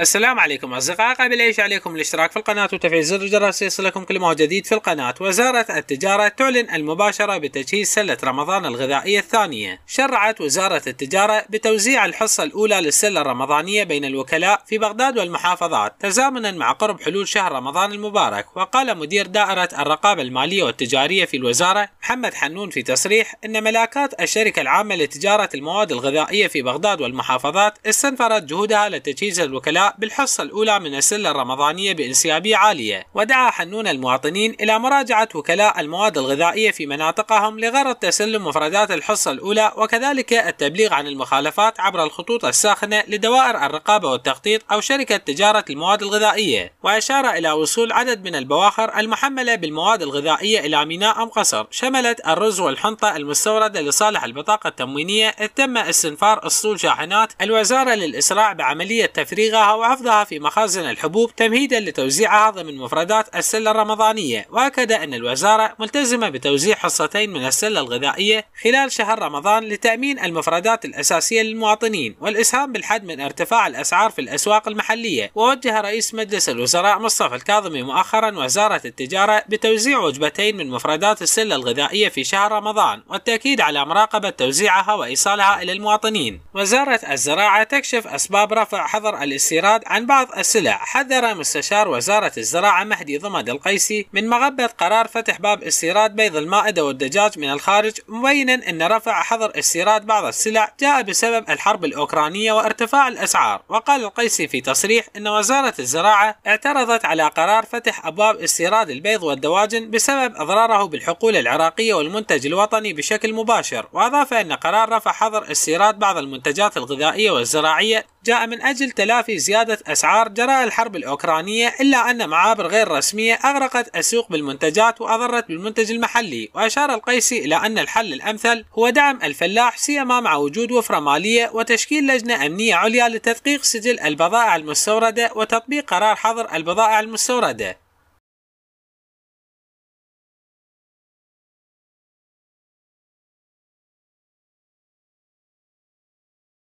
السلام عليكم أصدقاء قبل أي شيء عليكم الاشتراك في القناة وتفعيل زر الجرس ليصلكم كل ما هو جديد في القناة وزارة التجارة تعلن المباشرة بتجهيز سلة رمضان الغذائية الثانية شرعت وزارة التجارة بتوزيع الحصة الأولى للسلة الرمضانية بين الوكلاء في بغداد والمحافظات تزامنا مع قرب حلول شهر رمضان المبارك وقال مدير دائرة الرقابة المالية والتجارية في الوزارة محمد حنون في تصريح أن ملاكات الشركة العامة لتجارة المواد الغذائية في بغداد والمحافظات استنفرت جهودها لتجهيز الوكلاء بالحصة الأولى من السلة الرمضانية بانسيابية عالية ودعا حنون المواطنين إلى مراجعة وكلاء المواد الغذائية في مناطقهم لغرض تسلم مفردات الحصة الأولى وكذلك التبليغ عن المخالفات عبر الخطوط الساخنة لدوائر الرقابة والتخطيط أو شركة تجارة المواد الغذائية وأشار إلى وصول عدد من البواخر المحملة بالمواد الغذائية إلى ميناء أم قصر شملت الرز والحنطة المستوردة لصالح البطاقة التموينية إذ تم استنفار أسطول شاحنات الوزارة للإسراع بعملية تفريغها وحفظها في مخازن الحبوب تمهيدا لتوزيعها ضمن مفردات السلة الرمضانية وأكد أن الوزارة ملتزمة بتوزيع حصتين من السلة الغذائية خلال شهر رمضان لتأمين المفردات الأساسية للمواطنين والإسهام بالحد من ارتفاع الأسعار في الأسواق المحلية ووجه رئيس مجلس الوزراء مصطفى الكاظمي مؤخرا وزارة التجارة بتوزيع وجبتين من مفردات السلة الغذائية في شهر رمضان والتأكيد على مراقبة توزيعها وإيصالها إلى المواطنين وزارة الزراعة تكشف أسباب رفع حظر الاستيراد الاستيراد عن بعض السلع حذر مستشار وزارة الزراعة مهدي ضمد القيسي من مغبة قرار فتح باب استيراد بيض المائدة والدجاج من الخارج مبينا أن رفع حظر استيراد بعض السلع جاء بسبب الحرب الأوكرانية وارتفاع الأسعار وقال القيسي في تصريح أن وزارة الزراعة اعترضت على قرار فتح أبواب استيراد البيض والدواجن بسبب أضراره بالحقول العراقية والمنتج الوطني بشكل مباشر وأضاف أن قرار رفع حظر استيراد بعض المنتجات الغذائية والزراعية جاء من أجل تلافي زيادة أسعار جراء الحرب الأوكرانية إلا أن معابر غير رسمية أغرقت السوق بالمنتجات وأضرت بالمنتج المحلي وأشار القيسي إلى أن الحل الأمثل هو دعم الفلاح سيما مع وجود وفرة مالية وتشكيل لجنة أمنية عليا لتدقيق سجل البضائع المستوردة وتطبيق قرار حظر البضائع المستوردة